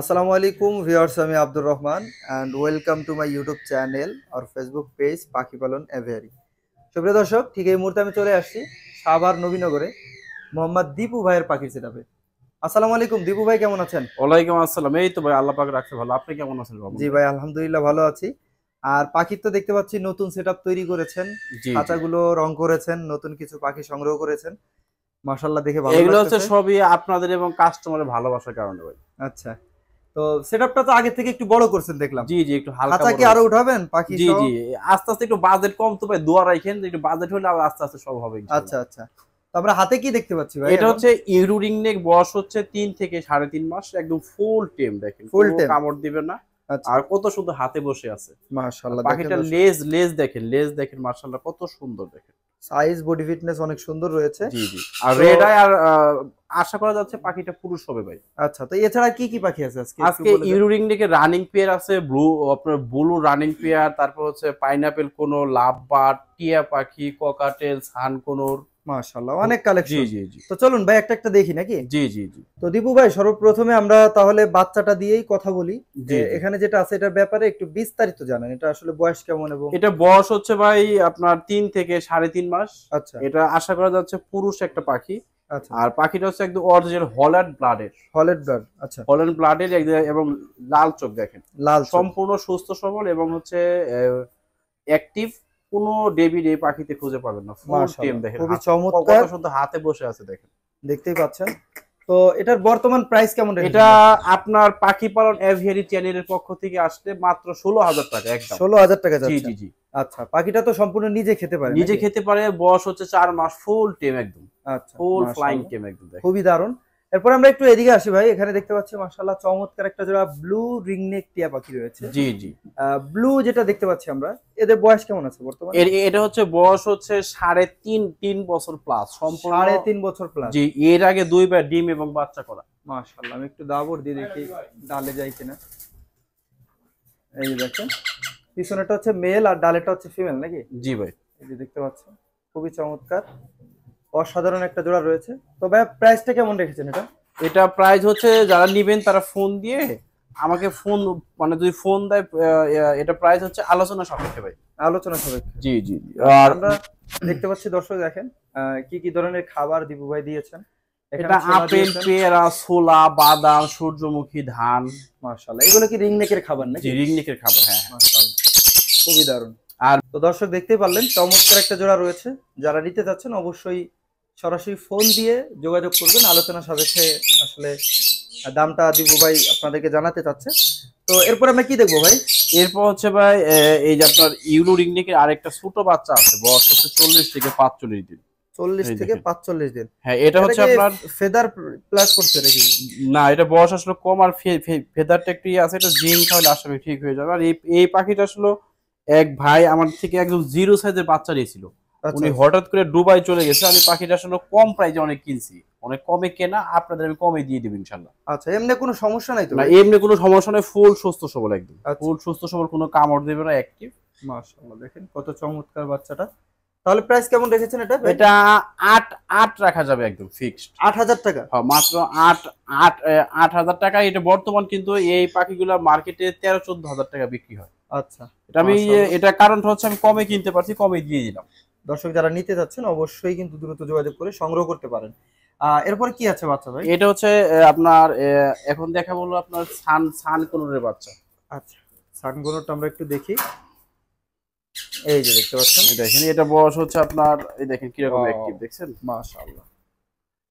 আসসালামু আলাইকুম ভিওর্স আমি Abdur Rahman and welcome to my YouTube channel আর ফেসবুক পেজ পাখি পালন অ্যাভিয়ারি সুপ্রিয় দর্শক ঠিক এই মুহূর্তে আমি চলে আসছি সাভার নবীনগরে মোহাম্মদ দীপু ভাইয়ের পাখির সেটাপে আসসালামু আলাইকুম দীপু ভাই কেমন আছেন ওয়ালাইকুম আসসালাম এই তো ভাই আল্লাহ পাক রাখছে ভালো আপনি কেমন আছেন জি ভাই আলহামদুলিল্লাহ ভালো আছি আর পাখির তো দেখতে পাচ্ছি নতুন সেটআপ তৈরি করেছেন খাঁচাগুলো রং করেছেন নতুন কিছু পাখি সংগ্রহ করেছেন মাশাআল্লাহ দেখে ভালো এগুলো হচ্ছে সবই আপনাদের এবং কাস্টমারের ভালোবাসার কারণে ভাই আচ্ছা তো সেটআপটা তো আগে থেকে একটু বড় করছেন দেখলাম জি জি একটু হালকা আচ্ছা কি আরো উঠাবেন পাখি জি জি আস্তে আস্তে একটু বাজেট কম তো ভাই দোয়া রাখেন একটু বাজেট হলে আবার আস্তে আস্তে সব হবে আচ্ছা আচ্ছা আমরা হাতে কি দেখতে পাচ্ছি ভাই এটা হচ্ছে ইউরিং নেক বয়স হচ্ছে 3 থেকে 3.5 মাস একদম ফুল টেম দেখেন ফুল কামড় দিবে না আচ্ছা। আর কত সুন্দর হাতে বসে আছে মাশাআল্লাহ পাখিটা লেজ লেজ দেখেন লেজ দেখেন মাশাআল্লাহ কত সুন্দর দেখেন সাইজ বডি ফিটনেস অনেক সুন্দর রয়েছে জি জি আর রেড আই আর আশা করা যাচ্ছে পাখিটা পুরুষ হবে ভাই আচ্ছা তো এছাড়া কি কি পাখি আছে আজকে আজকে ইউরিং ডেকে রানিং পেয়ার আছে ব্লু আপনার ব্লু রানিং পেয়ার তারপর হচ্ছে পাইনাপেল কোন লাভ বাট টিয়া পাখি সান হানকোনোর মাশাআল্লাহ অনেক কালেকশন জি জি জি তো চলুন ভাই একটা একটা দেখি নাকি জি জি জি তো দীপু ভাই সর্বপ্রথমে আমরা তাহলে বাচ্চাটা দিয়েই কথা বলি যে এখানে যেটা আছে এটার ব্যাপারে একটু বিস্তারিত জানেন এটা আসলে বয়স কেমন এবং এটা বয়স হচ্ছে ভাই আপনার তিন থেকে সাড়ে তিন মাস আচ্ছা এটা আশা করা যাচ্ছে পুরুষ একটা পাখি আচ্ছা আর পাখিটা হচ্ছে একদম অরিজিনাল হল্যান্ড ব্লাডের হল্যান্ড ব্লাড আচ্ছা হল্যান্ড ব্লাডের এবং লাল চোখ দেখেন লাল সম্পূর্ণ সুস্থ সবল এবং হচ্ছে অ্যাক্টিভ কোনো ডেবিট এই পাখিতে খুঁজে পাবেন না ফুল টিম দেখেন খুবই চমৎকার শুধু হাতে বসে আছে দেখেন দেখতেই পাচ্ছেন তো এটার বর্তমান প্রাইস কেমন এটা আপনার পাখি পালন এভিয়ারি চ্যানেলের পক্ষ থেকে আসতে মাত্র ষোলো হাজার টাকা একদম ষোলো হাজার টাকা জি জি জি আচ্ছা পাখিটা তো সম্পূর্ণ নিজে খেতে পারে নিজে খেতে পারে বয়স হচ্ছে চার মাস ফুল টেম একদম আচ্ছা ফুল ফ্লাইং টেম একদম খুবই দারুণ এরপর আমরা একটু এদিকে আসি ভাই এখানে দেখতে পাচ্ছি মাসাল্লাহ চমৎকার একটা জোড়া ব্লু রিং নেক টিয়া পাখি রয়েছে জি জি ব্লু যেটা দেখতে পাচ্ছি আমরা এদের বয়স কেমন আছে বর্তমানে এটা হচ্ছে বয়স হচ্ছে সাড়ে তিন তিন বছর প্লাস সম্পূর্ণ সাড়ে তিন বছর প্লাস জি এর আগে দুইবার ডিম এবং বাচ্চা করা মাসাল্লাহ আমি একটু দাবর দিয়ে দেখি ডালে যাই কিনা এই দেখেন পিছনেটা হচ্ছে মেল আর ডালেটা হচ্ছে ফিমেল নাকি জি ভাই এই যে দেখতে পাচ্ছেন খুবই চমৎকার অসাধারণ একটা জোড়া রয়েছে তো ভাই প্রাইসটা কেমন রেখেছেন এটা এটা প্রাইস হচ্ছে যারা নেবেন তারা ফোন দিয়ে আমাকে ফোন মানে যদি ফোন দেয় এটা প্রাইস হচ্ছে আলোচনা সাপেক্ষে ভাই আলোচনা সাপেক্ষে জি জি আর আমরা দেখতে পাচ্ছি দর্শক দেখেন কি কি ধরনের খাবার দীপু ভাই দিয়েছেন এটা আপেল পেয়ারা ছোলা বাদাম সূর্যমুখী ধান মাশাআল্লাহ এগুলো কি রিংনেকের খাবার নাকি রিংনেকের খাবার হ্যাঁ, হ্যাঁ মাশাআল্লাহ খুবই দারুণ আর তো দর্শক দেখতেই পারলেন চমৎকার একটা জোড়া রয়েছে যারা নিতে চাচ্ছেন অবশ্যই সরাসরি ফোন দিয়ে যোগাযোগ করবেন আলোচনা সাপেক্ষে আসলে দামটা দিবু ভাই আপনাদেরকে জানাতে চাচ্ছে তো এরপর আমরা কি দেখবো ভাই এরপর হচ্ছে ভাই এই যে আপনার ইউরো রিংনেকের আরেকটা ছোট বাচ্চা আছে বয়স হচ্ছে চল্লিশ থেকে পাঁচচল্লিশ দিন চল্লিশ থেকে পাঁচচল্লিশ দিন হ্যাঁ এটা হচ্ছে আপনার ফেদার প্লাস করছে নাকি না এটা বয়স আসলে কম আর ইয়ে আছে এটা জিম ঠিক হয়ে যাবে আর এই পাখিটা এক ভাই আমার থেকে একদম জিরো সাইজের বাচ্চা নিয়েছিল আচ্ছা, উনি আচ্ছা। হঠাৎ করে দুবাই চলে গেছে আমি পাখিটা আসলে কম প্রাইজে অনেক কিনছি অনেক কমে কেনা আপনাদের আমি কমে দিয়ে দেব ইনশাআল্লাহ আচ্ছা এমনি কোনো সমস্যা নাই তো না এমনি কোনো সমস্যা নাই ফুল সুস্থ সবল একদম ফুল আচ্ছা। সুস্থ সবল কোনো কামড় দেবে না অ্যাক্টিভ মাশাআল্লাহ দেখেন কত চমৎকার বাচ্চাটা তাহলে প্রাইস কেমন রেখেছেন এটা এটা 8 8 রাখা যাবে একদম ফিক্সড 8000 টাকা হ্যাঁ মাত্র 8 8 8000 টাকা এটা বর্তমান কিন্তু এই পাখিগুলো মার্কেটে 13 14000 টাকা বিক্রি হয় আচ্ছা এটা আমি এটা কারণ হচ্ছে আমি কমে কিনতে পারছি কমে দিয়ে দিলাম দর্শক যারা নিতে যাচ্ছেন অবশ্যই কিন্তু দ্রুত যোগাযোগ করে সংগ্রহ করতে পারেন এরপরে কি আছে বাচ্চা ভাই এটা হচ্ছে আপনার এখন দেখা বলো আপনার সান সান কোনোরের বাচ্চা আচ্ছা সান কোনোরটা আমরা একটু দেখি এই যে দেখতে পাচ্ছেন দেখেন এটা বয়স হচ্ছে আপনার এই দেখেন কিরকম অ্যাক্টিভ দেখছেন মাশাআল্লাহ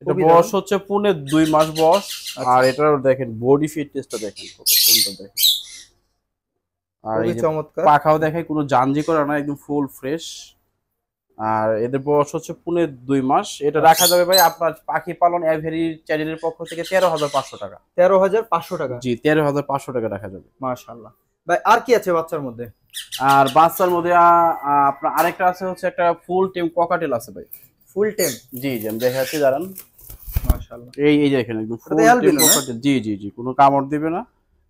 এটা বয়স হচ্ছে পুনে দুই মাস বয়স আচ্ছা। আর এটার দেখেন বডি ফিটনেসটা দেখেন কত সুন্দর দেখেন আর এই চমৎকার পাখাও দেখায় কোনো জাঞ্জি করা না একদম ফুল ফ্রেশ আর এদের বয়স হচ্ছে পুনে দুই মাস এটা রাখা যাবে ভাই আপনার পাখি পালন এভেরি চ্যানেলের পক্ষ থেকে তেরো হাজার পাঁচশো টাকা তেরো হাজার পাঁচশো টাকা জি তেরো হাজার পাঁচশো টাকা রাখা যাবে মাশাল্লাহ ভাই আর কি আছে বাচ্চার মধ্যে আর বাচ্চার মধ্যে আপনার আরেকটা আছে হচ্ছে একটা ফুল টেম ককাটেল আছে ভাই ফুল টেম জি জি আমি দেখে আছি দাঁড়ান এই এই দেখেন একদম ফুল ককাটেল জি জি জি কোনো কামড় দিবে না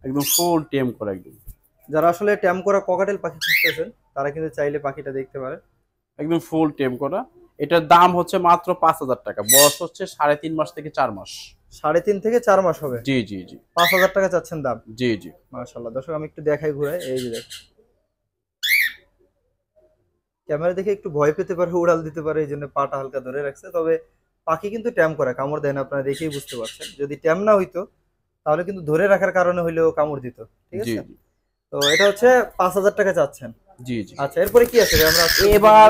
একদম ফুল টেম করা একদম যারা আসলে ট্যাম করা ককাটেল পাখি খুঁজতেছেন তারা কিন্তু চাইলে পাখিটা দেখতে পারে একদম ফুল টেম করা এটার দাম হচ্ছে মাত্র পাঁচ হাজার টাকা বয়স হচ্ছে সাড়ে তিন মাস থেকে চার মাস সাড়ে তিন থেকে চার মাস হবে জি জি জি পাঁচ হাজার টাকা চাচ্ছেন দাম জি জি মাশাল্লাহ দর্শক আমি একটু দেখাই ঘুরাই এই যে দেখ ক্যামেরা দেখে একটু ভয় পেতে পারে উড়াল দিতে পারে এই জন্য পাটা হালকা ধরে রাখছে তবে পাখি কিন্তু ট্যাম করে কামড় দেয় না আপনারা দেখেই বুঝতে পারছেন যদি ট্যাম না হইতো তাহলে কিন্তু ধরে রাখার কারণে হইলেও কামড় দিত ঠিক আছে তো এটা হচ্ছে পাঁচ হাজার টাকা চাচ্ছেন জি জি আচ্ছা, আমরা এবার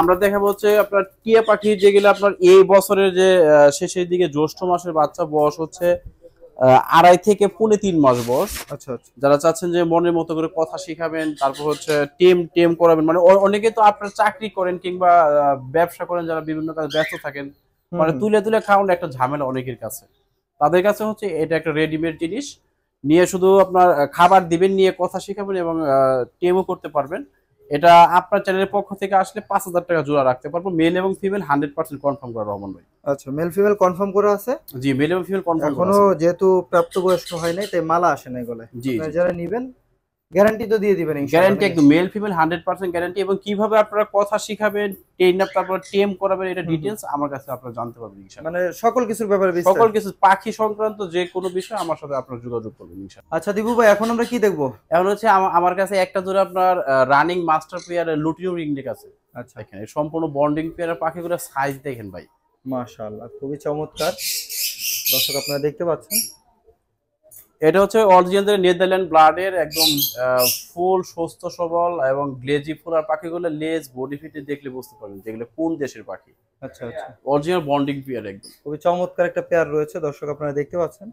আমরা আপনার টিয়া পাখি যেগুলো আপনার এই বছরের যে শেষের দিকে জ্যৈষ্ঠ মাসের বাচ্চা বয়স আড়াই থেকে পুনে তিন মাস বয়স আচ্ছা, আচ্ছা যারা চাচ্ছেন যে মনের মতো করে কথা শিখাবেন তারপর হচ্ছে টেম টেম করাবেন মানে অনেকে তো আপনার চাকরি করেন কিংবা ব্যবসা করেন যারা বিভিন্ন কাজ ব্যস্ত থাকেন মানে তুলে তুলে খাওয়ান একটা ঝামেলা অনেকের কাছে তাদের কাছে হচ্ছে এটা একটা রেডিমেড জিনিস নিয়ে শুধু আপনার খাবার দিবেন নিয়ে কথা শেখাবেন এবং টিএমও করতে পারবেন এটা আপনার চ্যানেলের পক্ষ থেকে আসলে পাঁচ হাজার টাকা জোড়া রাখতে পারবো মেল এবং ফিমেল হান্ড্রেড পার্সেন্ট কনফার্ম করা রহমান ভাই আচ্ছা মেল ফিমেল কনফার্ম করা আছে জি মেল এবং ফিমেল কনফার্ম এখনো যেহেতু প্রাপ্তবয়স্ক হয় নাই তাই মালা আসে নাই গলায় জি যারা নিবেন গ্যারান্টি তো দিয়ে দিবেন গ্যারান্টি একদম মেল ফিমেল 100% গ্যারান্টি এবং কিভাবে আপনারা কথা শিখাবেন ট্রেন আপ তারপর টিএম করাবেন এটা ডিটেইলস আমার কাছে আপনারা জানতে পারবেন ইনশাআল্লাহ মানে সকল কিছুর ব্যাপারে বিস্তারিত সকল কিছু পাখি সংক্রান্ত যে কোনো বিষয় আমার সাথে আপনারা যোগাযোগ করবেন ইনশাআল্লাহ আচ্ছা দিবু ভাই এখন আমরা কি দেখব এখন হচ্ছে আমার কাছে একটা জোড়া আপনার রানিং মাস্টার পেয়ারের লুটিও রিংডেক আছে আচ্ছা এখানে সম্পূর্ণ বন্ডিং পেয়ারের পাখিগুলো সাইজ দেখেন ভাই মাশাআল্লাহ খুবই চমৎকার দর্শক আপনারা দেখতে পাচ্ছেন এটা হচ্ছে অরিজিনাল নেদারল্যান্ড ব্লাডের একদম ফুল সুস্থ সবল এবং গ্লেজি ফুল আর পাখিগুলো লেজ বডি ফিটে দেখলে বুঝতে পারবেন যেগুলো কোন দেশের পাখি আচ্ছা আচ্ছা অরিজিনাল বন্ডিং পেয়ার একদম খুবই চমৎকার একটা পেয়ার রয়েছে দর্শক আপনারা দেখতে পাচ্ছেন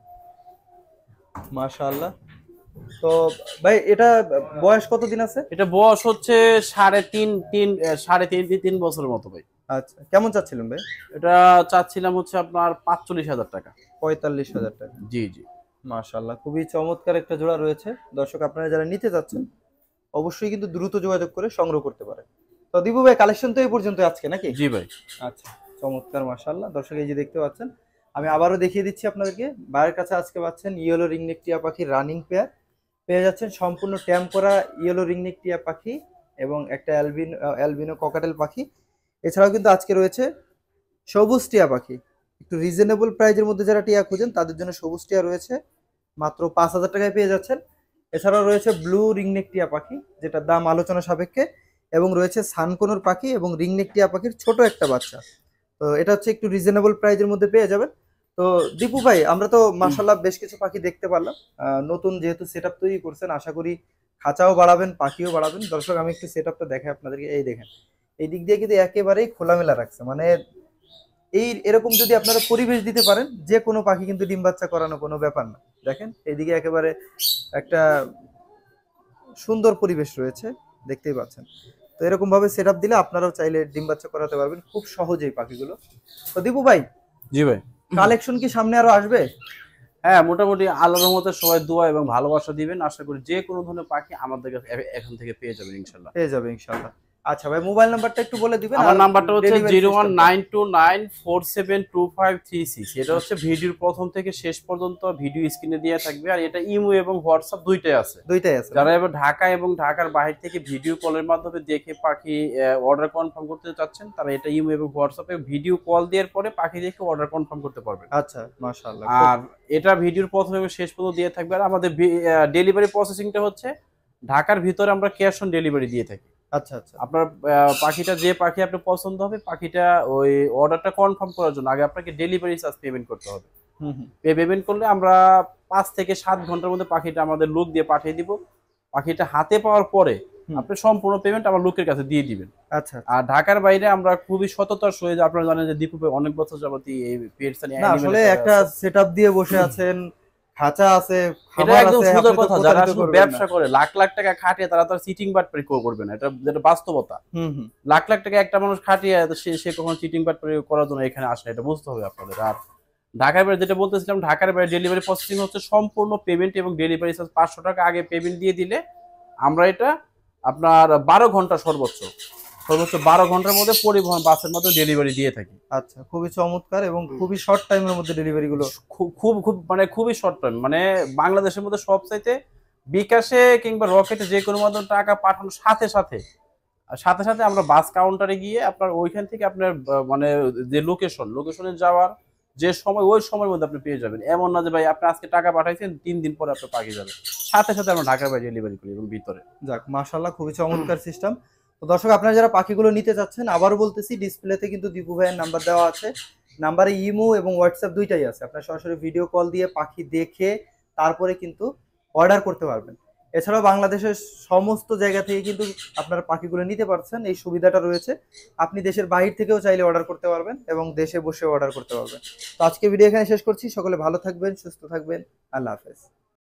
মাশাআল্লাহ তো ভাই এটা বয়স কত দিন আছে এটা বয়স হচ্ছে সাড়ে তিন তিন সাড়ে তিন তিন বছরের মতো ভাই আচ্ছা কেমন চাচ্ছিলেন ভাই এটা চাচ্ছিলাম হচ্ছে আপনার পাঁচচল্লিশ হাজার টাকা পঁয়তাল্লিশ হাজার টাকা জি জি মাশাল্লাহ খুবই চমৎকার একটা জোড়া রয়েছে দর্শক আপনারা যারা নিতে চাচ্ছেন অবশ্যই কিন্তু দ্রুত যোগাযোগ করে সংগ্রহ করতে পারেন তো দীপু ভাই কালেকশন তো এই পর্যন্ত আজকে নাকি জি ভাই আচ্ছা চমৎকার মাশাল্লাহ দর্শক এই যে দেখতে পাচ্ছেন আমি আবারও দেখিয়ে দিচ্ছি আপনাদেরকে বাইরের কাছে আজকে পাচ্ছেন ইয়েলো রিংনেক টিয়া পাখির রানিং পেয়ার পেয়ে যাচ্ছেন সম্পূর্ণ ট্যাম করা ইয়েলো রিংনেক টিয়া পাখি এবং একটা অ্যালবিন অ্যালবিনো ককাটেল পাখি এছাড়াও কিন্তু আজকে রয়েছে সবুজ টিয়া পাখি একটু রিজনেবল প্রাইজের মধ্যে যারা টিয়া খুঁজেন তাদের জন্য সবুজ টিয়া রয়েছে মাত্র পাঁচ হাজার টাকায় পেয়ে যাচ্ছেন এছাড়াও রয়েছে ব্লু রিংনেকটিয়া পাখি যেটার দাম আলোচনা সাপেক্ষে এবং রয়েছে সানকোনোর পাখি এবং টিয়া পাখির ছোট একটা বাচ্চা তো এটা হচ্ছে একটু রিজনেবল প্রাইজের মধ্যে পেয়ে যাবেন তো দীপু ভাই আমরা তো মাসাল্লাহ বেশ কিছু পাখি দেখতে পারলাম নতুন যেহেতু সেট তৈরি করছেন আশা করি খাঁচাও বাড়াবেন পাখিও বাড়াবেন দর্শক আমি একটু সেট আপটা দেখাই আপনাদেরকে এই দেখেন এই দিক দিয়ে কিন্তু একেবারেই খোলামেলা রাখছে মানে এই এরকম যদি আপনারা পরিবেশ দিতে পারেন যে কোনো পাখি কিন্তু ডিম বাচ্চা করানো কোনো ব্যাপার না দেখেন এইদিকে একেবারে একটা সুন্দর পরিবেশ রয়েছে দেখতেই পাচ্ছেন তো ভাবে সেট দিলে আপনারাও চাইলে ডিম বাচ্চা করাতে পারবেন খুব সহজেই পাখিগুলো তো দীপু ভাই জি ভাই কালেকশন কি সামনে আরো আসবে হ্যাঁ মোটামুটি আল্লাহর মতো সবাই দোয়া এবং ভালোবাসা দিবেন আশা করি যে কোনো ধরনের পাখি আমাদের এখান থেকে পেয়ে যাবেন ইনশাল্লাহ পেয়ে যাবে ইনশাল্লাহ আচ্ছা ভাই মোবাইল নাম্বারটা একটু বলে দিবেন আমার নাম্বারটা হচ্ছে 01929472536 এটা হচ্ছে ভিডিওর প্রথম থেকে শেষ পর্যন্ত ভিডিও স্ক্রিনে দেয়া থাকবে আর এটা ইমো এবং হোয়াটসঅ্যাপ দুইটাই আছে দুইটাই আছে যারা এবার ঢাকা এবং ঢাকার বাইরে থেকে ভিডিও কলের মাধ্যমে দেখে পাখি অর্ডার কনফার্ম করতে চাচ্ছেন তারা এটা ইমো এবং হোয়াটসঅ্যাপে ভিডিও কল দেওয়ার পরে পাখি দেখে অর্ডার কনফার্ম করতে পারবেন আচ্ছা মাশাআল্লাহ আর এটা ভিডিওর প্রথম এবং শেষ পর্যন্ত দেয়া থাকবে আর আমাদের ডেলিভারি প্রসেসিংটা হচ্ছে ঢাকার ভিতরে আমরা ক্যাশ অন ডেলিভারি দিয়ে থাকি আচ্ছা আচ্ছা আপনার পাখিটা যে পাখি আপনার পছন্দ হবে পাখিটা ওই অর্ডারটা কনফার্ম করার জন্য আগে আপনাকে ডেলিভারি চার্জ পেমেন্ট করতে হবে পেমেন্ট করলে আমরা পাঁচ থেকে সাত ঘন্টার মধ্যে পাখিটা আমাদের লোক দিয়ে পাঠিয়ে দিব পাখিটা হাতে পাওয়ার পরে আপনি সম্পূর্ণ পেমেন্ট আমার লোকের কাছে দিয়ে দিবেন আচ্ছা, আচ্ছা আর ঢাকার বাইরে আমরা খুবই সততার সহিত আপনারা জানেন যে দীপুপে অনেক বছর যাবতীয় এই পেটস আসলে একটা সেটআপ দিয়ে বসে আছেন খাঁচা আছে এটা একদম সুন্দর কথা যারা ব্যবসা করে লাখ লাখ টাকা খাটিয়ে তারা তো চিটিং বাট প্রয়োগ করবে না এটা যেটা বাস্তবতা লাখ লাখ টাকা একটা মানুষ খাটিয়ে সে সে কখনো চিটিং বাট প্রয়োগ করার জন্য এখানে আসে এটা বুঝতে হবে আপনাদের আর ঢাকার বাইরে যেটা বলতেছিলাম ঢাকার বাইরে ডেলিভারি প্রসেসিং হচ্ছে সম্পূর্ণ পেমেন্ট এবং ডেলিভারি চার্জ পাঁচশো টাকা আগে পেমেন্ট দিয়ে দিলে আমরা এটা আপনার বারো ঘন্টা সর্বোচ্চ সর্বোচ্চ বারো ঘন্টার মধ্যে পরিবহন বাসের মধ্যে ডেলিভারি দিয়ে থাকি আচ্ছা খুবই চমৎকার এবং খুবই শর্ট টাইমের মধ্যে ডেলিভারিগুলো খুব খুব খুব মানে খুবই শর্ট টাইম মানে বাংলাদেশের মধ্যে সবচাইতে বিকাশে কিংবা রকেটে যে কোনো মাধ্যম টাকা পাঠানোর সাথে সাথে সাথে সাথে আমরা বাস কাউন্টারে গিয়ে আপনার ওইখান থেকে আপনার মানে যে লোকেশন লোকেশনে যাওয়ার যে সময় ওই সময়ের মধ্যে আপনি পেয়ে যাবেন এমন না যে ভাই আপনি আজকে টাকা পাঠাইছেন তিন দিন পরে আপনার পাকিয়ে যাবেন সাথে সাথে আমরা ঢাকার বাইরে ডেলিভারি করি এবং ভিতরে যাক মাসাল্লাহ খুবই চমৎকার সিস্টেম তো দর্শক আপনারা যারা পাখিগুলো নিতে চাচ্ছেন আবার বলতেছি ডিসপ্লেতে কিন্তু দীপু ভাইয়ের নাম্বার দেওয়া আছে নাম্বারে ইমো এবং হোয়াটসঅ্যাপ দুইটাই আছে আপনারা সরাসরি ভিডিও কল দিয়ে পাখি দেখে তারপরে কিন্তু অর্ডার করতে পারবেন এছাড়াও বাংলাদেশের সমস্ত জায়গা থেকে কিন্তু আপনারা পাখিগুলো নিতে পারছেন এই সুবিধাটা রয়েছে আপনি দেশের বাহির থেকেও চাইলে অর্ডার করতে পারবেন এবং দেশে বসে অর্ডার করতে পারবেন তো আজকে ভিডিও এখানে শেষ করছি সকলে ভালো থাকবেন সুস্থ থাকবেন আল্লাহ হাফেজ